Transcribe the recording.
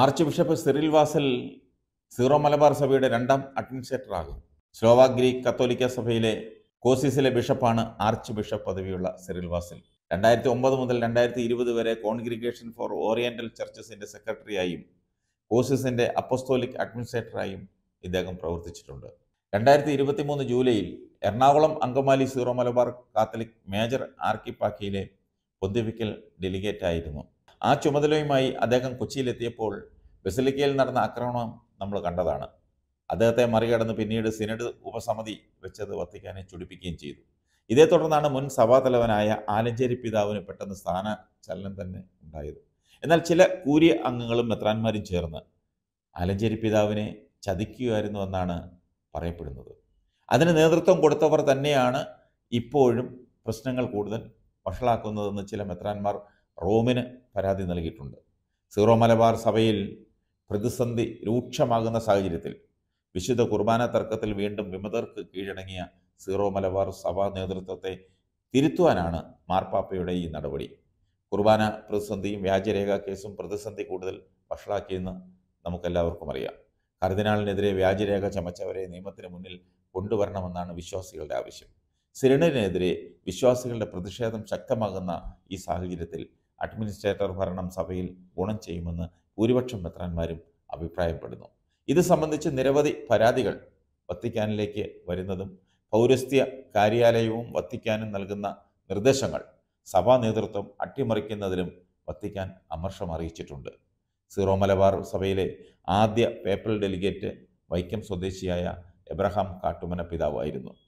arch archbishop Cyril Vasil Syro Malabar സഭയുടെ രണ്ടാം അഡ്മിനിസ്ട്രേറ്ററാകും സ്ലോവാ ഗ്രീക്ക് കത്തോലിക്ക സഭയിലെ കോസിസിലെ ബിഷപ്പാണ് ആർച്ച് ബിഷപ്പ് പദവിയുള്ള സിറിൽ വാസൽ രണ്ടായിരത്തി ഒമ്പത് മുതൽ രണ്ടായിരത്തി ഇരുപത് വരെ കോൺഗ്രിഗേഷൻ ഫോർ ഓറിയന്റൽ ചർച്ചസിൻ്റെ സെക്രട്ടറിയായും കോസിസിൻ്റെ അപ്പസ്തോലിക് അഡ്മിനിസ്ട്രേറ്ററായും ഇദ്ദേഹം പ്രവർത്തിച്ചിട്ടുണ്ട് രണ്ടായിരത്തി ഇരുപത്തി മൂന്ന് ജൂലൈയിൽ Ernakulam Angamaly Syro Malabar Catholic major ആർക്കിപ്പാക്കിയിലെ പൊതുവിക്കൽ ഡെലിഗേറ്റ് ആയിരുന്നു ആ ചുമതലയുമായി അദ്ദേഹം കൊച്ചിയിലെത്തിയപ്പോൾ ബസിലിക്കയിൽ നടന്ന ആക്രമണം നമ്മൾ കണ്ടതാണ് അദ്ദേഹത്തെ മറികടന്ന് പിന്നീട് സിനഡ് ഉപസമിതി വെച്ചത് വത്തിക്കാനെ ചുടിപ്പിക്കുകയും ചെയ്തു ഇതേ തുടർന്നാണ് മുൻ സഭാതലവനായ ആലഞ്ചേരി പിതാവിന് പെട്ടെന്ന് സ്ഥാന ചലനം തന്നെ ഉണ്ടായത് എന്നാൽ ചില കൂരിയ അംഗങ്ങളും മെത്രാന്മാരും ചേർന്ന് ആലഞ്ചേരി പിതാവിനെ ചതിക്കുകയായിരുന്നു എന്നാണ് പറയപ്പെടുന്നത് അതിന് നേതൃത്വം കൊടുത്തവർ തന്നെയാണ് ഇപ്പോഴും പ്രശ്നങ്ങൾ കൂടുതൽ വഷളാക്കുന്നതെന്ന് ചില മെത്രാന്മാർ റോമിന് പരാതി നൽകിയിട്ടുണ്ട് സീറോ മലബാർ സഭയിൽ പ്രതിസന്ധി രൂക്ഷമാകുന്ന സാഹചര്യത്തിൽ വിശുദ്ധ കുർബാന തർക്കത്തിൽ വീണ്ടും വിമതർക്ക് കീഴടങ്ങിയ സീറോ മലബാർ സഭാ നേതൃത്വത്തെ തിരുത്തുവാനാണ് മാർപ്പാപ്പയുടെ ഈ നടപടി കുർബാന പ്രതിസന്ധിയും വ്യാജരേഖാ കേസും പ്രതിസന്ധി കൂടുതൽ വഷളാക്കിയെന്ന് നമുക്കെല്ലാവർക്കും അറിയാം കർദിനാളിനെതിരെ വ്യാജരേഖ ചമച്ചവരെ നിയമത്തിന് മുന്നിൽ കൊണ്ടുവരണമെന്നാണ് വിശ്വാസികളുടെ ആവശ്യം സിരണിനെതിരെ വിശ്വാസികളുടെ പ്രതിഷേധം ശക്തമാകുന്ന ഈ സാഹചര്യത്തിൽ അഡ്മിനിസ്ട്രേറ്റർ ഭരണം സഭയിൽ ഗുണം ചെയ്യുമെന്ന് ഭൂരിപക്ഷം മെത്രാന്മാരും അഭിപ്രായപ്പെടുന്നു ഇത് സംബന്ധിച്ച് നിരവധി പരാതികൾ വത്തിക്കാനിലേക്ക് വരുന്നതും പൗരസ്ത്യ കാര്യാലയവും വത്തിക്കാനും നൽകുന്ന നിർദ്ദേശങ്ങൾ സഭാ നേതൃത്വം അട്ടിമറിക്കുന്നതിലും വത്തിക്കാൻ അമർഷം അറിയിച്ചിട്ടുണ്ട് സീറോ മലബാർ സഭയിലെ ആദ്യ പേപ്പൽ ഡെലിഗേറ്റ് വൈക്കം സ്വദേശിയായ എബ്രഹാം കാട്ടുമന പിതാവായിരുന്നു